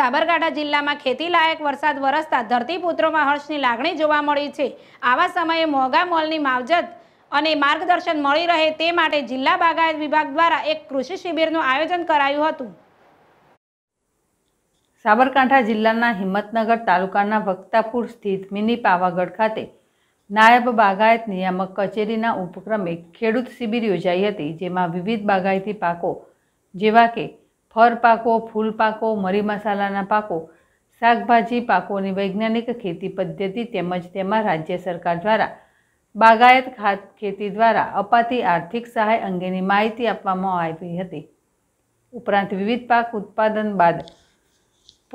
સાબરકાંઠા જિલ્લામાં ખેતીલાયક વરસાદ વરસતા ધરતીપુત્રોમાં હર્ષની લાગણી જોવા મળી છે આવા સમયે મોંઘા મોલની માવજત અને માર્ગદર્શન મળી રહે તે માટે જિલ્લા બાગાયત વિભાગ દ્વારા એક કૃષિ શિબિરનું આયોજન કરાયું હતું સાબરકાંઠા જિલ્લાના હિંમતનગર તાલુકાના વક્તાપુર સ્થિત મિની પાવાગઢ ખાતે નાયબ બાગાયત નિયામક કચેરીના ઉપક્રમે ખેડૂત શિબિર યોજાઈ હતી જેમાં વિવિધ બાગાયતી પાકો જેવા કે ફર પાકો ફૂલ પાકો મરી મસાલાના પાકો શાકભાજી પાકોની વૈજ્ઞાનિક ખેતી પદ્ધતિ તેમજ તેમાં રાજ્ય સરકાર દ્વારા બાગાયત ખાત ખેતી દ્વારા અપાતી આર્થિક સહાય અંગેની માહિતી આપવામાં આવી હતી ઉપરાંત વિવિધ પાક ઉત્પાદન બાદ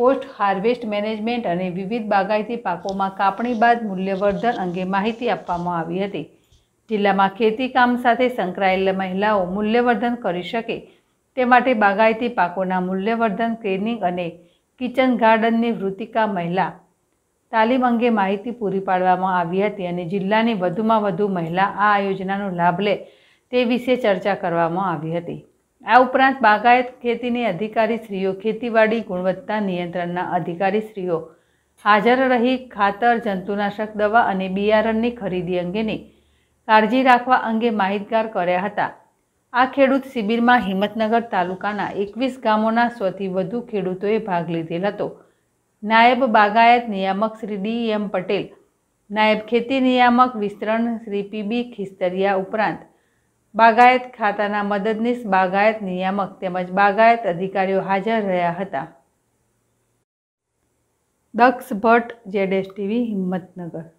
પોસ્ટ હાર્વેસ્ટ મેનેજમેન્ટ અને વિવિધ બાગાયતી પાકોમાં કાપણી બાદ મૂલ્યવર્ધન અંગે માહિતી આપવામાં આવી હતી જિલ્લામાં ખેતી કામ સાથે સંકળાયેલ મહિલાઓ મૂલ્યવર્ધન કરી શકે તે માટે બાગાયતી પાકોના મૂલ્યવર્ધન ક્લિનિંગ અને કિચન ગાર્ડનની વૃત્તિકા મહિલા તાલીમ અંગે માહિતી પૂરી પાડવામાં આવી હતી અને જિલ્લાની વધુમાં વધુ મહિલા આ યોજનાનો લાભ લે તે વિશે ચર્ચા કરવામાં આવી હતી આ ઉપરાંત બાગાયત ખેતીની અધિકારીશ્રીઓ ખેતીવાડી ગુણવત્તા નિયંત્રણના અધિકારીશ્રીઓ હાજર રહી ખાતર જંતુનાશક દવા અને બિયારણની ખરીદી અંગેની કાળજી રાખવા અંગે માહિતગાર કર્યા હતા આ ખેડૂત શિબિરમાં હિંમતનગર તાલુકાના એકવીસ ગામોના સૌથી વધુ ખેડૂતોએ ભાગ લીધેલ હતો નાયબ બાગાયત નિયામક શ્રી ડી એમ પટેલ નાયબ ખેતી નિયામક વિસ્તરણ શ્રી પીબી ખિસ્તરિયા ઉપરાંત બાગાયત ખાતાના મદદનીશ બાગાયત નિયામક તેમજ બાગાયત અધિકારીઓ હાજર રહ્યા હતા દક્ષ ભટ્ટ જેડેશ ટીવી હિંમતનગર